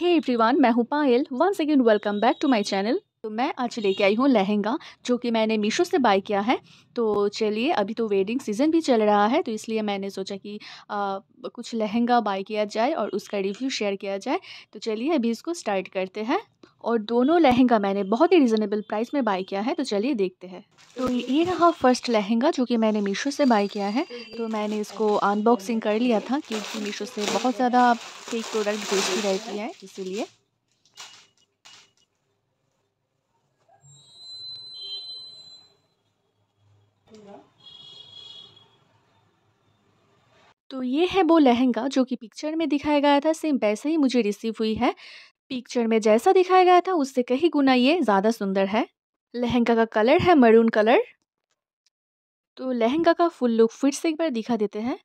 हे everyone मैं हूँ Payal one second welcome back to my channel तो मैं आज लेके आई हूँ लहंगा जो कि मैंने मीशो से बाय किया है तो चलिए अभी तो वेडिंग सीज़न भी चल रहा है तो इसलिए मैंने सोचा कि आ, कुछ लहंगा बाय किया जाए और उसका रिव्यू शेयर किया जाए तो चलिए अभी इसको स्टार्ट करते हैं और दोनों लहंगा मैंने बहुत ही रिज़नेबल प्राइस में बाई किया है तो चलिए देखते हैं तो ये रहा फर्स्ट लहंगा जो कि मैंने मीशो से बाई किया है तो मैंने इसको अनबॉक्सिंग कर लिया था क्योंकि मीशो से बहुत ज़्यादा फेक प्रोडक्ट बेचती रहती है इसीलिए तो ये है वो लहंगा जो कि पिक्चर में दिखाया गया था सेम वैसे ही मुझे रिसीव हुई है पिक्चर में जैसा दिखाया गया था उससे कहीं गुना ये ज़्यादा सुंदर है लहंगा का कलर है मरून कलर तो लहंगा का फुल लुक फिर से एक बार दिखा देते हैं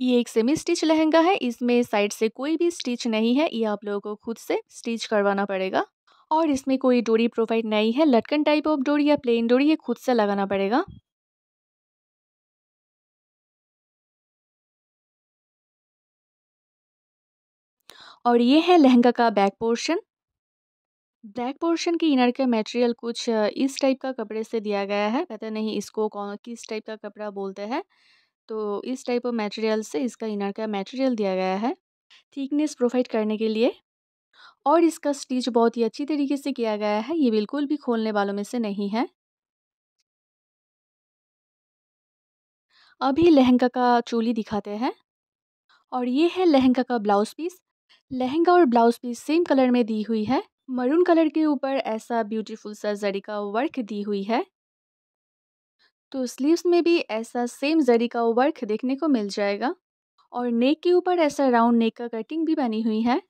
ये एक सेमी स्टिच लहंगा है इसमें साइड से कोई भी स्टिच नहीं है ये आप लोगों को खुद से स्टिच करवाना पड़ेगा और इसमें कोई डोरी प्रोवाइड नहीं है लटकन टाइप ऑफ डोरी या प्लेन डोरी ये खुद से लगाना पड़ेगा और ये है लहंगा का बैक पोर्शन बैक पोर्शन की इनर का मटेरियल कुछ इस टाइप का कपड़े से दिया गया है पता नहीं इसको कौन किस टाइप का कपड़ा बोलते हैं तो इस टाइप ऑफ मटेरियल से इसका इनर का मटेरियल दिया गया है थिकनेस प्रोवाइड करने के लिए और इसका स्टिच बहुत ही अच्छी तरीके से किया गया है ये बिल्कुल भी खोलने वालों में से नहीं है अभी लहंगा का चोली दिखाते हैं और ये है लहंगा का ब्लाउज पीस लहंगा और ब्लाउज पीस सेम कलर में दी हुई है मरून कलर के ऊपर ऐसा ब्यूटीफुल सा जरी का वर्क दी हुई है तो स्लीव्स में भी ऐसा सेम जरी का वर्क देखने को मिल जाएगा और नेक के ऊपर ऐसा राउंड नेक का कटिंग भी बनी हुई है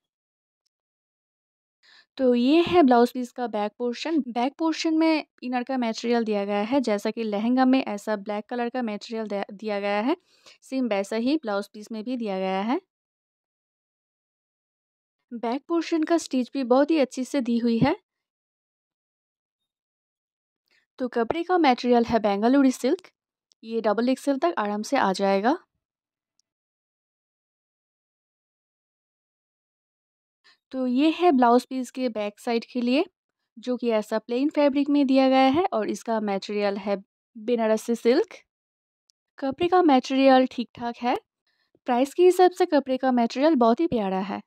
तो ये है ब्लाउज पीस का बैक पोर्शन बैक पोर्शन में इनर का मटेरियल दिया गया है जैसा कि लहंगा में ऐसा ब्लैक कलर का मटेरियल दिया गया है सेम वैसा ही ब्लाउज पीस में भी दिया गया है बैक पोर्शन का स्टिच भी बहुत ही अच्छी से दी हुई है तो कपड़े का मटेरियल है बेंगलुरु सिल्क ये डबल एक्सेल तक आराम से आ जाएगा तो ये है ब्लाउज पीस के बैक साइड के लिए जो कि ऐसा प्लेन फैब्रिक में दिया गया है और इसका मटेरियल है बेनारसी सिल्क कपड़े का मटेरियल ठीक ठाक है प्राइस के हिसाब से कपड़े का मटेरियल बहुत ही प्यारा है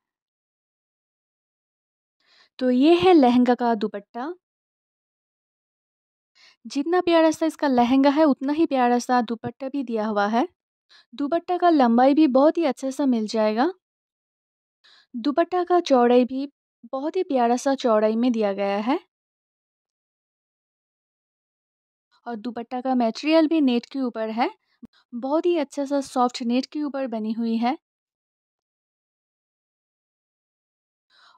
तो ये है लहंगा का दुपट्टा जितना प्यारा सा इसका लहंगा है उतना ही प्यारा सा दुपट्टा भी दिया हुआ है दुपट्टा का लंबाई भी बहुत ही अच्छे सा मिल जाएगा दुपट्टा का चौड़ाई भी बहुत ही प्यारा सा चौड़ाई में दिया गया है और दुपट्टा का मटेरियल भी नेट के ऊपर है बहुत ही अच्छा सा सॉफ्ट नेट के ऊपर बनी हुई है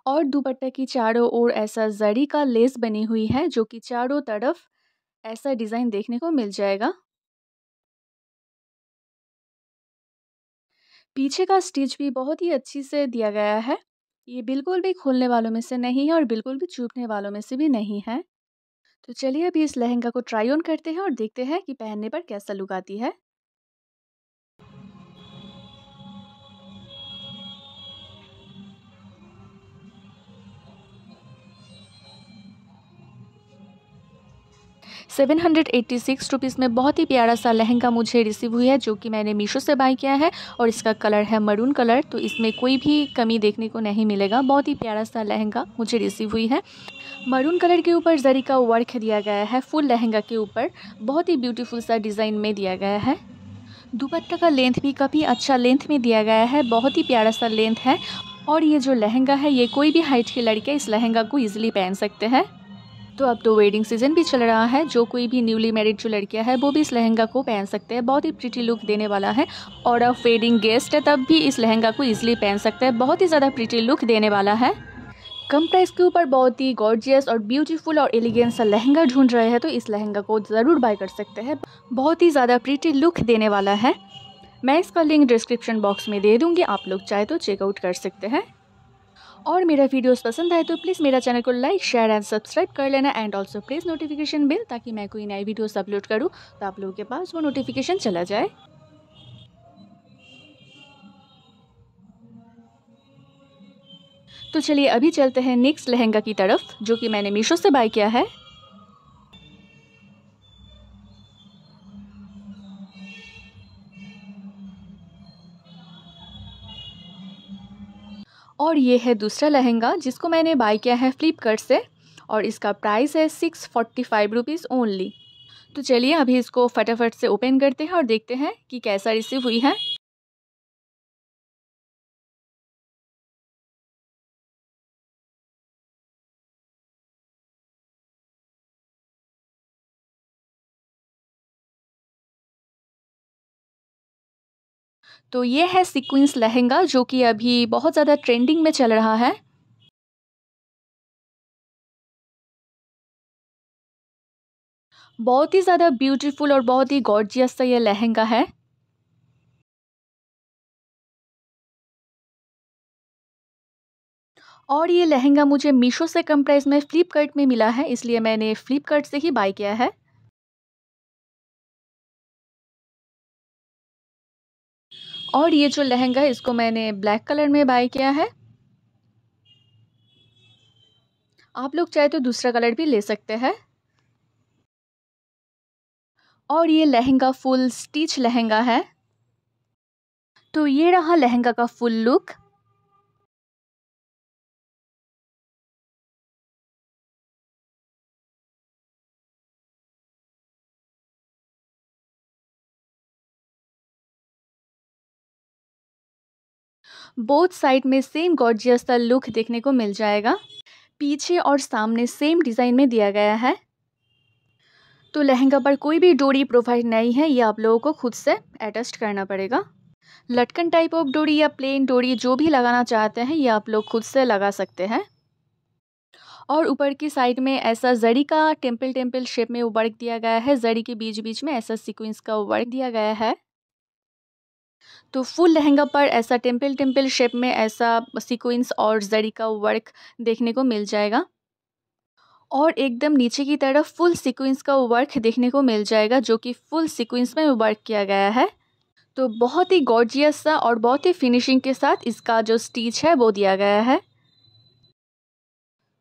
और दुपट्टा की चारों ओर ऐसा जरी का लेस बनी हुई है जो कि चारों तरफ ऐसा डिज़ाइन देखने को मिल जाएगा पीछे का स्टिच भी बहुत ही अच्छी से दिया गया है ये बिल्कुल भी खोलने वालों में से नहीं है और बिल्कुल भी चूपने वालों में से भी नहीं है तो चलिए अभी इस लहंगा को ट्राई ऑन करते हैं और देखते हैं कि पहनने पर कैसा लुक आती है seven hundred eighty six rupees में बहुत ही प्यारा सा लहंगा मुझे रिसीव हुई है जो कि मैंने मीशो से बाई किया है और इसका कलर है मरून कलर तो इसमें कोई भी कमी देखने को नहीं मिलेगा बहुत ही प्यारा सा लहंगा मुझे रिसीव हुई है मरून कलर के ऊपर जरी का वर्क दिया गया है फुल लहंगा के ऊपर बहुत ही ब्यूटीफुल सा डिज़ाइन में दिया गया है दुपट्टा का लेंथ भी काफ़ी अच्छा लेंथ में दिया गया है बहुत ही प्यारा सा लेंथ है और ये जो लहंगा है ये कोई भी हाइट के लड़के इस लहंगा को ईजिली पहन सकते हैं तो अब तो वेडिंग सीजन भी चल रहा है जो कोई भी न्यूली मैरिड जो लड़कियां है वो भी इस लहंगा को पहन सकते हैं बहुत ही प्रिटी लुक देने वाला है और अब वेडिंग गेस्ट है तब भी इस लहंगा को ईजिली पहन सकते हैं बहुत ही ज़्यादा प्रिटी लुक देने वाला है कम प्राइस के ऊपर बहुत ही गॉर्जियस और ब्यूटीफुल और एलिगेंट सा लहंगा ढूंढ रहे हैं तो इस लहंगा को ज़रूर बाय कर सकते हैं बहुत ही ज़्यादा प्रिटी लुक देने वाला है मैं इसका लिंक डिस्क्रिप्शन बॉक्स में दे दूँगी आप लोग चाहे तो चेकआउट कर सकते हैं और मेरा वीडियोस पसंद आए तो प्लीज़ मेरा चैनल को लाइक शेयर एंड सब्सक्राइब कर लेना and also please notification bell ताकि मैं कोई नई वीडियोस अपलोड करूँ तो आप लोगों के पास वो नोटिफिकेशन चला जाए तो चलिए अभी चलते हैं नेक्स्ट लहंगा की तरफ जो कि मैंने मीशो से बाय किया है ये है दूसरा लहंगा जिसको मैंने बाय किया है फ्लिपकार्ट से और इसका प्राइस है six forty five rupees only तो चलिए अभी इसको फटाफट से ओपन करते हैं और देखते हैं कि कैसा रिसीव हुई है तो ये है सीक्वेंस लहंगा जो कि अभी बहुत ज़्यादा ट्रेंडिंग में चल रहा है बहुत ही ज़्यादा ब्यूटीफुल और बहुत ही गॉर्जियस सा ये लहंगा है और ये लहंगा मुझे मीशो से कम प्राइस में फ़्लिपकार्ट में मिला है इसलिए मैंने फ़्लिपकार्ट से ही बाय किया है और ये जो लहंगा है इसको मैंने ब्लैक कलर में बाय किया है आप लोग चाहे तो दूसरा कलर भी ले सकते हैं और ये लहंगा फुल स्टिच लहंगा है तो ये रहा लहंगा का फुल लुक बोथ साइड में सेम गॉर्जियस का लुक देखने को मिल जाएगा पीछे और सामने सेम डिज़ाइन में दिया गया है तो लहंगा पर कोई भी डोरी प्रोवाइड नहीं है ये आप लोगों को खुद से एडजस्ट करना पड़ेगा लटकन टाइप ऑफ डोरी या प्लेन डोरी जो भी लगाना चाहते हैं ये आप लोग खुद से लगा सकते हैं और ऊपर की साइड में ऐसा जड़ी का टेम्पल टेम्पल शेप में वर्क दिया गया है जड़ी के बीच बीच में ऐसा सीक्वेंस का वर्क दिया गया है तो फुल लहंगा पर ऐसा टेम्पल टेम्पल शेप में ऐसा सीक्वेंस और जरी का वर्क देखने को मिल जाएगा और एकदम नीचे की तरफ फुल सीक्वेंस का वर्क देखने को मिल जाएगा जो कि फुल सीक्वेंस में वर्क किया गया है तो बहुत ही गॉर्जियस सा और बहुत ही फिनिशिंग के साथ इसका जो स्टिच है वो दिया गया है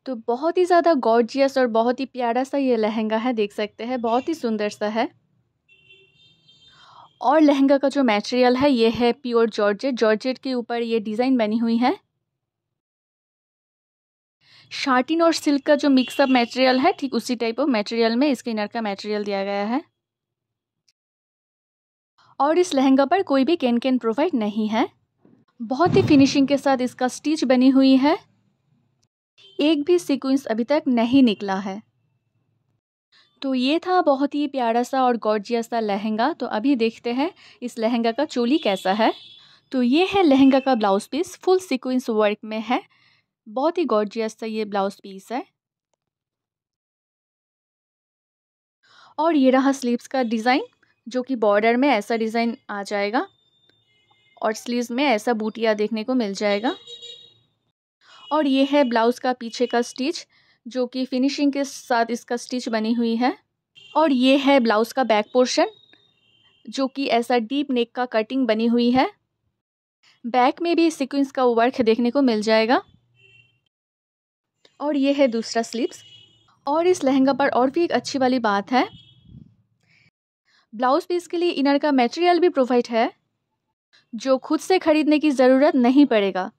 तो बहुत ही ज़्यादा गॉर्जियस और बहुत ही प्यारा सा ये लहंगा है देख सकते हैं बहुत ही सुंदर सा है और लहंगा का जो मटेरियल है ये है प्योर जॉर्जेट जॉर्जेट के ऊपर ये डिज़ाइन बनी हुई है शार्टिन और सिल्क का जो मिक्सअप मटेरियल है ठीक उसी टाइप ऑफ मटेरियल में इसके इनर का मटेरियल दिया गया है और इस लहंगा पर कोई भी कैन कैन प्रोवाइड नहीं है बहुत ही फिनिशिंग के साथ इसका स्टिच बनी हुई है एक भी सीक्वेंस अभी तक नहीं निकला है तो ये था बहुत ही प्यारा सा और गॉर्जियस सा लहंगा तो अभी देखते हैं इस लहंगा का चोली कैसा है तो ये है लहंगा का blouse piece full sequence work में है बहुत ही गॉर्जियस सा ये ब्लाउज़ पीस है और ये रहा स्लीव्स का डिज़ाइन जो कि बॉर्डर में ऐसा डिज़ाइन आ जाएगा और स्लीव्स में ऐसा बूटिया देखने को मिल जाएगा और ये है ब्लाउज़ का पीछे का स्टिच जो कि फिनिशिंग के साथ इसका स्टिच बनी हुई है और ये है ब्लाउज़ का बैक पोर्शन जो कि ऐसा डीप नेक का कटिंग बनी हुई है बैक में भी सीक्वेंस का वर्क देखने को मिल जाएगा और ये है दूसरा स्लीव्स और इस लहंगा पर और भी एक अच्छी वाली बात है ब्लाउज पीस के लिए इनर का मटेरियल भी प्रोवाइड है जो खुद से ख़रीदने की ज़रूरत नहीं पड़ेगा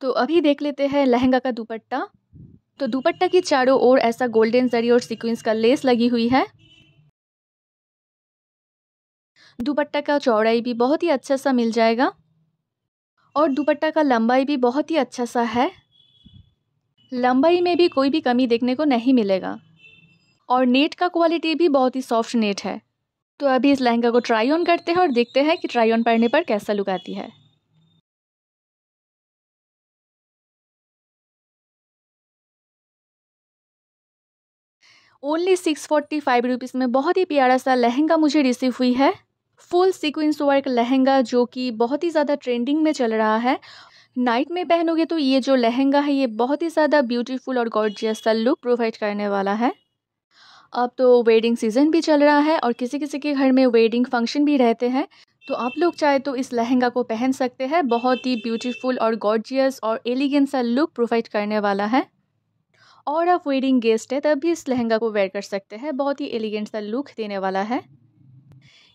तो अभी देख लेते हैं लहंगा का दुपट्टा तो दुपट्टा के चारों ओर ऐसा गोल्डन जरी और सीक्वेंस का लेस लगी हुई है दुपट्टा का चौड़ाई भी बहुत ही अच्छा सा मिल जाएगा और दुपट्टा का लंबाई भी बहुत ही अच्छा सा है लंबाई में भी कोई भी कमी देखने को नहीं मिलेगा और नेट का क्वालिटी भी बहुत ही सॉफ्ट नेट है तो अभी इस लहंगा को ट्राई ऑन करते हैं और देखते हैं कि ट्राई ऑन पहनने पर कैसा लुक आती है only six forty five rupees में बहुत ही प्यारा सा लहंगा मुझे रिसीव हुई है फुल सिक्वेंस वर्क लहंगा जो कि बहुत ही ज़्यादा ट्रेंडिंग में चल रहा है नाइट में पहनोगे तो ये जो लहंगा है ये बहुत ही ज़्यादा ब्यूटीफुल और गॉर्जियस सा लुक प्रोवाइड करने वाला है अब तो वेडिंग सीज़न भी चल रहा है और किसी किसी के घर में वेडिंग फंक्शन भी रहते हैं तो आप लोग चाहे तो इस लहंगा को पहन सकते हैं बहुत ही ब्यूटीफुल और गॉर्जियस और एलिगेंट सा लुक प्रोवाइड करने वाला है और आप वेडिंग गेस्ट हैं तब भी इस लहंगा को वेयर कर सकते हैं बहुत ही एलिगेंट सा लुक देने वाला है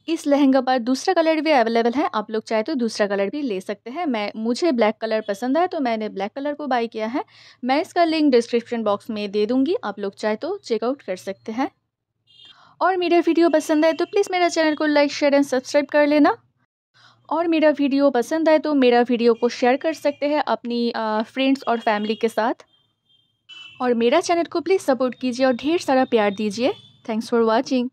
इस लहंगा पर दूसरा कलर भी अवेलेबल है आप लोग चाहे तो दूसरा कलर भी ले सकते हैं मैं मुझे ब्लैक कलर पसंद है तो मैंने ब्लैक कलर को बाई किया है मैं इसका लिंक डिस्क्रिप्शन बॉक्स में दे दूँगी आप लोग चाहे तो चेकआउट कर सकते हैं और मेरा वीडियो पसंद आए तो प्लीज़ मेरा चैनल को लाइक शेयर एंड सब्सक्राइब कर लेना और मेरा वीडियो पसंद आए तो मेरा वीडियो को शेयर कर सकते हैं अपनी फ्रेंड्स और फैमिली के साथ और मेरा चैनल को प्लीज़ सपोर्ट कीजिए और ढेर सारा प्यार दीजिए थैंक्स फॉर वॉचिंग